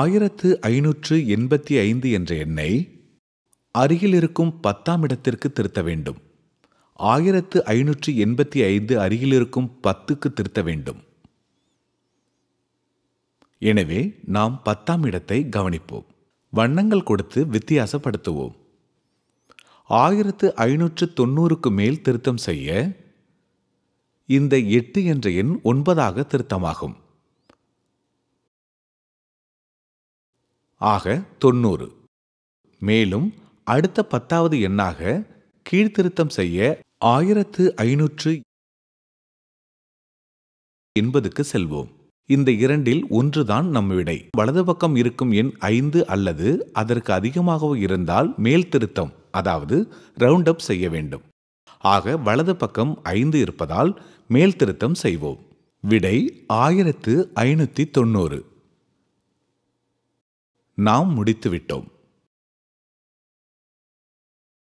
ஆயிரத்து ஐநூற்று எண்பத்தி ஐந்து என்ற எண்ணை அருகில் இருக்கும் பத்தாம் இடத்திற்கு திருத்த வேண்டும் ஆயிரத்து ஐநூற்று எண்பத்தி ஐந்து அருகில் இருக்கும் பத்துக்கு திருத்த வேண்டும் எனவே நாம் பத்தாம் இடத்தை கவனிப்போம் வண்ணங்கள் கொடுத்து வித்தியாசப்படுத்துவோம் ஆயிரத்து ஐநூற்று தொண்ணூறுக்கு மேல் திருத்தம் செய்ய இந்த எட்டு என்ற எண் ஒன்பதாக திருத்தமாகும் ஆக தொண்ணூறு மேலும் அடுத்த பத்தாவது எண்ணாக கீழ்த்திருத்தம் செய்ய ஆயிரத்து ஐநூற்று எண்பதுக்கு செல்வோம் இந்த இரண்டில் ஒன்றுதான் நம் விடை வலது பக்கம் இருக்கும் எண் ஐந்து அல்லது அதற்கு அதிகமாகவோ இருந்தால் மேல் திருத்தம் அதாவது ரவுண்ட் அப் செய்ய வேண்டும் ஆக வலது பக்கம் ஐந்து இருப்பதால் மேல் திருத்தம் செய்வோம் விடை ஆயிரத்து ஐநூற்றி தொண்ணூறு நாம் முடித்துவிட்டோம்